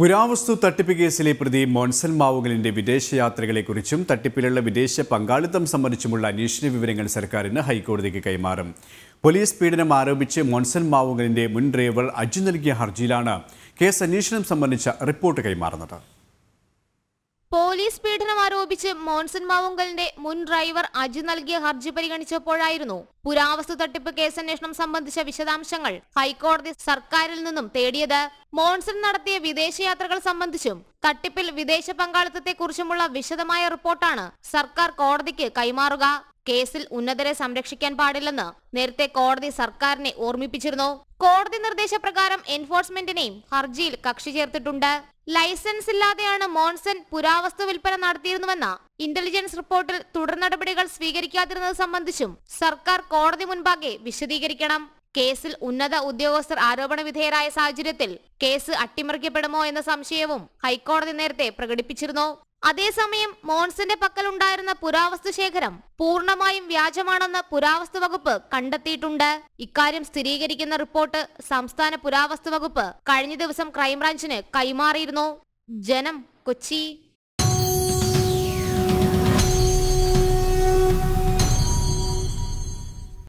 പുരാവസ്തു തട്ടിപ്പ് കേസിലെ പ്രതി മോൺസൽ മാവുകലിന്റെ വിദേശയാത്രകളെക്കുറിച്ചും തട്ടിപ്പിലുള്ള വിദേശ പങ്കാളിത്തം സംബന്ധിച്ചുമുള്ള അന്വേഷണ വിവരങ്ങൾ സർക്കാരിന് ഹൈക്കോടതിക്ക് കൈമാറും പോലീസ് പീഡനം ആരോപിച്ച് മോൺസൽ മാവുകലിന്റെ മുൻ ഡ്രൈവർ അജു നൽകിയ ഹർജിയിലാണ് കേസ് അന്വേഷണം സംബന്ധിച്ച റിപ്പോർട്ട് കൈമാറുന്നത് പോലീസ് പീഡനം ആരോപിച്ച് മോൻസൻ മാവുങ്കലിന്റെ മുൻ ഡ്രൈവർ അജി നൽകിയ ഹർജി പരിഗണിച്ചപ്പോഴായിരുന്നു പുരാവസ്തു തട്ടിപ്പ് കേസന്വേഷണം സംബന്ധിച്ച വിശദാംശങ്ങൾ ഹൈക്കോടതി സർക്കാരിൽ നിന്നും തേടിയത് മോൺസൺ നടത്തിയ വിദേശയാത്രകൾ സംബന്ധിച്ചും തട്ടിപ്പിൽ വിദേശ പങ്കാളിത്തത്തെക്കുറിച്ചുമുള്ള വിശദമായ റിപ്പോർട്ടാണ് സർക്കാർ കോടതിക്ക് കൈമാറുക കേസിൽ ഉന്നതരെ സംരക്ഷിക്കാൻ പാടില്ലെന്ന് നേരത്തെ കോടതി സർക്കാരിനെ ഓർമ്മിപ്പിച്ചിരുന്നു കോടതി നിർദ്ദേശപ്രകാരം എൻഫോഴ്സ്മെന്റിനെയും ഹർജിയിൽ കക്ഷി ചേർത്തിട്ടുണ്ട് ലൈസൻസ് ഇല്ലാതെയാണ് മോൺസൺ പുരാവസ്തു വിൽപ്പന നടത്തിയിരുന്നുവെന്ന ഇന്റലിജൻസ് റിപ്പോർട്ടിൽ തുടർ നടപടികൾ സ്വീകരിക്കാതിരുന്നത് സംബന്ധിച്ചും സർക്കാർ കോടതി മുൻപാകെ വിശദീകരിക്കണം കേസിൽ ഉന്നത ഉദ്യോഗസ്ഥർ ആരോപണ വിധേയരായ സാഹചര്യത്തിൽ കേസ് അട്ടിമറിക്കപ്പെടുമോ എന്ന സംശയവും ഹൈക്കോടതി നേരത്തെ പ്രകടിപ്പിച്ചിരുന്നു അതേസമയം മോൺസന്റെ പക്കലുണ്ടായിരുന്ന പുരാവസ്തു ശേഖരം പൂർണ്ണമായും വ്യാജമാണെന്ന് പുരാവസ്തു വകുപ്പ് കണ്ടെത്തിയിട്ടുണ്ട് ഇക്കാര്യം സ്ഥിരീകരിക്കുന്ന റിപ്പോർട്ട് സംസ്ഥാന പുരാവസ്തു വകുപ്പ് കഴിഞ്ഞ ദിവസം ക്രൈംബ്രാഞ്ചിന് കൈമാറിയിരുന്നു ജനം കൊച്ചി